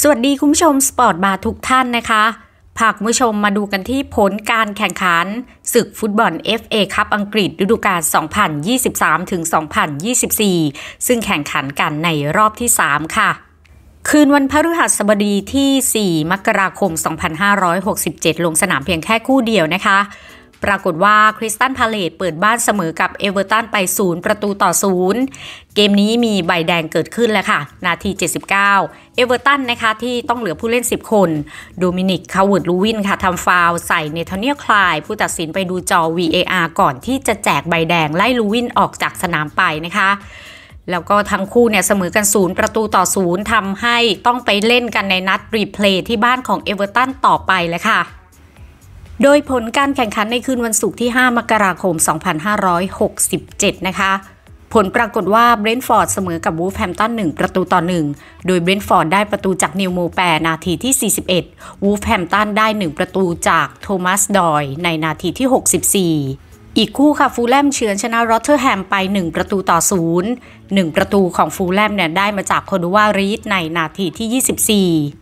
สวัสดีคุณผู้ชมสปอร์ตบาร์ทุกท่านนะคะพาคุณผู้ชมมาดูกันที่ผลการแข่งขัน ศึกฟุตบอล FA คัพอังกฤษฤดูกาล2023-2024 ซึ่งแข่งขันกันในรอบที่ 3 ค่ะ คืนวันพฤหัสบดีที่ 4 มกราคม 2567 ลงสนามเพียงแค่คู่เดียวนะคะปรากฏว่าคริสตันพาเลตเปิดบ้านเสมอกับเอเวอร์ตันไป 0 ประตูต่อ 0 เกมนี้มีใบแดงเกิดขึ้นแล้วค่ะ นาที 79 เอเวอร์ตันนะคะที่ต้องเหลือผู้เล่น 10 คนโดมินิก คาวิดลูวิน ค่ะทำฟาวใส่เนทเนียคลาย ผู้ตัดสินไปดูจอ VAR ก่อนที่จะแจกใบแดงไล่ลูวินออกจากสนามไปนะคะ แล้วก็ทั้งคู่เนี่ยเสมอกันศูนย์ประตูต่อศูนย์ทำให้ต้องไปเล่นกันในนัดรีเพลย์ที่บ้านของเอเวอร์ตันต่อไปเลยค่ะโดยผลการแข่งขันในคืนวันศุกร์ที่ 5 มกราคม 2567 นะคะ ผลปรากฏว่าเบรนท์ฟอร์ดเสมอกับวูฟแฮมตัน1 ประตูต่อ 1 โดยเบรนท์ฟอร์ดได้ประตูจากนิวโมแปรนาทีที่ 41 วูฟแฮมตันได้ 1 ประตูจากโทมัสดอย ในนาทีที่ 64 อีกคู่ค่ะฟูลแลมเฉือนชนะโรเทอร์แฮมไป 1 ประตูต่อ 0 1 ประตูของฟูลแลมเนี่ยได้มาจากโคดูวารีดในนาทีที่ 24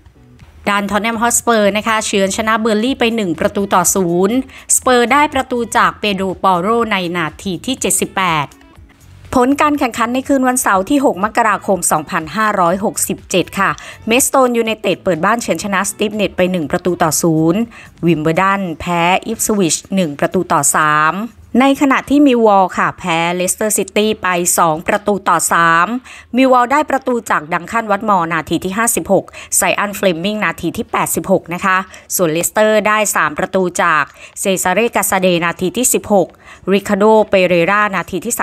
ด้านทอนแนมฮอสเปอร์นะคะเฉือนชนะเบอร์ลี่ไป 1 ประตูต่อศูนย์สเปอร์ได้ประตูจากเปโดปอโรในนาทีที่ 78 ผลการแข่งขันในคืนวันเสาร์ที่ 6 มกราคม 2567 ค่ะเมสโตนยูเนเต็ดเปิดบ้าน เฉือนชนะสตีฟเน็ตไป 1 ประตูต่อศูนย์วิมเบอร์ดันแพ้อิฟสวิช1ประตูต่อ 3ในขณะที่มิวอลค่ะแพ้เลสเตอร์ซิตี้ไป 2 ประตูต่อ 3มิวอลได้ประตูจากดังคันวัดมอนาทีที่ 56ไซอันเฟลมิงนาทีที่ 86 นะคะ ส่วนเลสเตอร์ได้ 3 ประตูจากเซซาเรกาซาเดนาทีที่ 16 ริคาโดเปเรรานาทีที่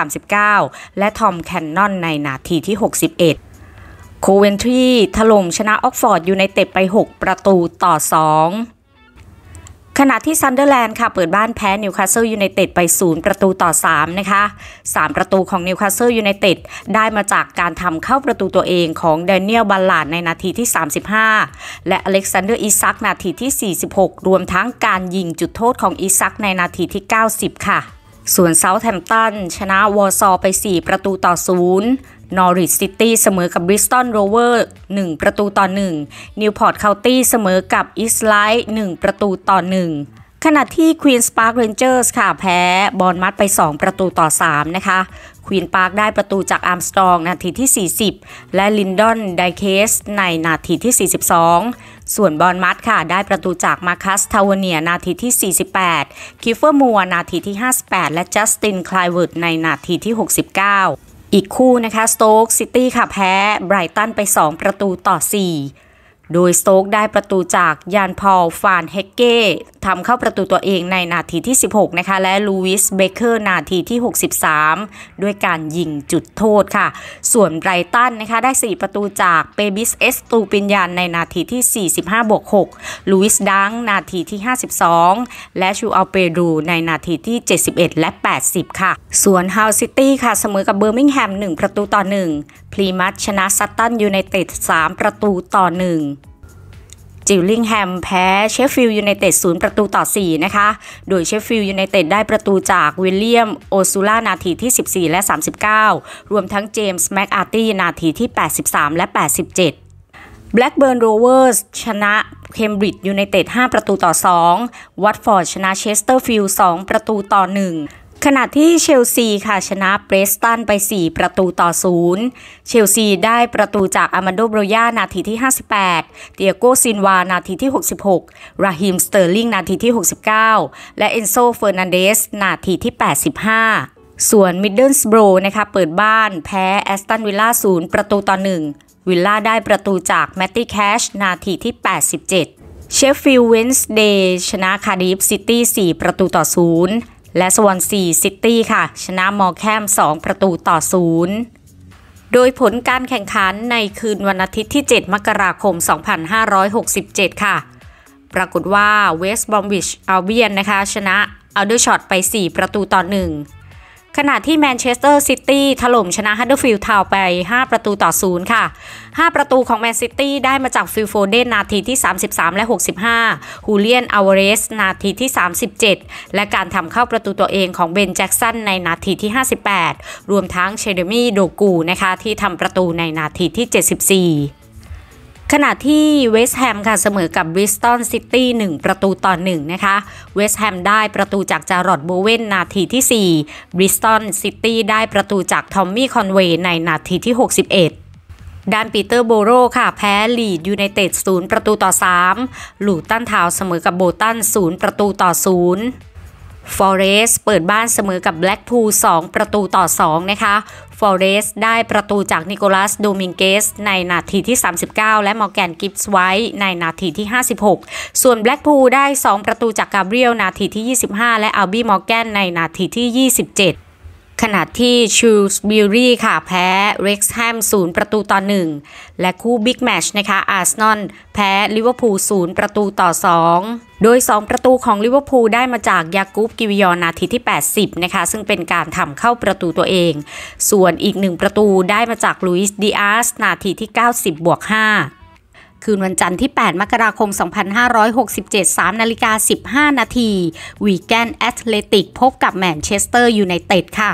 39 และทอมแคนนอนในนาทีที่ 61โคเวนทรีถล่มชนะออกฟอร์ดยูไนเต็ดไป 6 ประตูต่อ 2ขณะที่ซันเดอร์แลนด์ค่ะเปิดบ้านแพ้นิวคาสเซิลยูไนเต็ดไป 0 ประตูต่อ 3 นะคะ 3 ประตูของนิวคาสเซิลยูไนเต็ดได้มาจากการทำเข้าประตูตัวเองของเดนเนียลบัลลาด ในนาทีที่ 35 และอเล็กซานเดอร์อิซักนาทีที่ 46 รวมทั้งการยิงจุดโทษของอิซักในนาทีที่ 90 ค่ะ ส่วนเซาท์แธมป์ตันชนะวอร์ซอไป 4 ประตูต่อ 0นอริสซิตี้เสมอกับบริสตันโรเวอร์1ประตูต่อ1นิวพอร์ตเคานตี้เสมอกับอิสไลท์1ประตูต่อ 1 ขณะที่ควีนสปาร์คเรนเจอร์สค่ะแพ้บอลมัดไป 2 ประตูต่อ3นะคะควีนปาร์คได้ประตูจากอาร์มสตรองนาทีที่ 40 และลินดอนไดเคสในนาทีที่ 42 ส่วนบอลมัดค่ะได้ประตูจากมาคัสทาวเนียนาทีที่ 48คิฟเฟอร์มัวนาทีที่ 58 และจัสตินคลายเวิร์ดในนาทีที่ 69อีกคู่นะคะสโต๊กซิตี้ค่ะแพ้ไบรตันไป 2 ประตูต่อ 4โดยสโต๊กได้ประตูจากยานพอลฟานเฮกเก้ทำเข้าประตูตัวเองในนาทีที่ 16 นะคะ และลูวิสเบเกอร์นาทีที่ 63 ด้วยการยิงจุดโทษค่ะ ส่วนไบรตันนะคะได้ 4 ประตูจากเปบิสเอสตูปินยานในนาทีที่ 45บวก6ลูวิสดังนาทีที่ 52 และชูอัลเปรูในนาทีที่ 71 และ 80 ค่ะ ส่วนฮาวซิตี้ค่ะเสมอกับเบอร์มิงแฮม 1 ประตูต่อ 1พลีมัตชนะซัตตันยูไนเต็ด3 ประตูต่อ 1จิลลิงแฮมแพ้เชฟฟิลด์ยูไนเต็ด0ประตูต่อ 4 นะคะ โดยเชฟฟิลด์ยูไนเต็ดได้ประตูจากวิลเลียมโอซูล่านาทีที่ 14 และ 39 รวมทั้งเจมส์แม็กอาร์ตี้นาทีที่ 83 และ 87 Blackburn Rovers ชนะเคมบริดจ์ยูไนเต็ด5 ประตูต่อ 2วัตฟอร์ดชนะเชสเตอร์ฟิลด์2ประตูต่อ 1ขณะที่เชลซีค่ะ ชนะเบรสตันไป 4 ประตูต่อศูนย์เชลซีได้ประตูจากอามานโดโบรยานาทีที่ 58 เตียโกซินวานาทีที่ 66ราฮิมสเตอร์ลิงนาทีที่ 69 และเอนโซเฟอร์นันเดสนาทีที่ 85 ส่วนมิดเดิลสโบรนะคะเปิดบ้านแพ้แอสตันวิลล่าศูนย์ประตูต่อหนึ่งวิลล่าได้ประตูจากแมตตี้แคชนาทีที่ 87เชฟฟิลด์เวนส์เดย์ชนะคาร์ดิฟซิตี้4ประตูต่อศูนย์และสวอนซีซิตี้ค่ะ ชนะมอแคม2 ประตูต่อ 0 โดยผลการแข่งขันในคืนวันอาทิตย์ที่ 7 มกราคม 2567 ค่ะ ปรากฏว่าเวสต์บอมวิชอัลเบียนนะคะ ชนะอัลเดอร์ช็อตไป 4 ประตูต่อ 1ขณะที่แมนเชสเตอร์ซิตี้ถล่มชนะฮัตเตอร์ฟิลด์ทาวไป 5 ประตูต่อศูนย์ค่ะ 5 ประตูของแมนซิตี้ได้มาจากฟิลโฟเดนนาทีที่ 33 และ 65ฮูเลียนอาวเรสนาทีที่ 37 และการทำเข้าประตูตัวเองของเบนแจ็กสันในนาทีที่ 58 รวมทั้งเชเดมี่โดกูนะคะที่ทำประตูในนาทีที่ 74ขณะที่เวสต์แฮมค่ะเสมอกับบริสตันซิตี้1ประตูต่อ 1 นะคะ เวสต์แฮมได้ประตูจากจารอดโบเวนนาทีที่4บริสตันซิตี้ได้ประตูจากทอมมี่คอนเวย์ในนาทีที่ 61 ด้านปีเตอร์โบโรค่ะแพ้ลีดยูไนเต็ด0ประตูต่อ3 หลูตันทาวเสมอกับโบตัน0ประตูต่อ 0ฟอเรสเปิดบ้านเสมอกับแบล็กพูล2ประตูต่อ 2 นะคะฟอเรสได้ประตูจากนิโคลัสโดมิงเกส ในนาทีที่ 39 และมอร์แกนกิฟส์ไว้ในนาทีที่ 56 ส่วนแบล็กพูลได้ 2 ประตูจากกาเบรียลนาทีที่ 25 และอัลบี้มอร์แกน ในนาทีที่ 27ขณะที่ชูสบิลลี่ค่ะ แพ้เร็กซ์แฮมศูนย์ประตูต่อหนึ่งและคู่บิ๊กแมชนะคะอาร์สซนอนแพ้ลิเวอร์พูลศูนย์ประตูต่อสองโดย 2 ประตูของลิเวอร์พูลได้มาจากยากูบกิวิยอนนาทีที่ 80 นะคะ ซึ่งเป็นการทำเข้าประตูตัวเอง ส่วนอีก 1 ประตูได้มาจากลุยส์ดิอาสนาทีที่ 90 บวก 5คืนวันจันทร์ที่ 8 มกราคม 2567 3นาฬิกา 15 นาที วีแกนแอตเลติกพบกับแมนเชสเตอร์ยูไนเต็ดค่ะ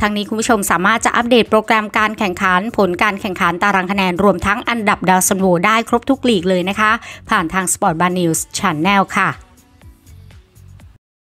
ทางนี้คุณผู้ชมสามารถจะอัปเดตโปรแกรมการแข่งขันผลการแข่งขันตารางคะแนนรวมทั้งอันดับดาวสันโวได้ครบทุกลีกเลยนะคะ ผ่านทาง Sport Bar News Channel ค่ะ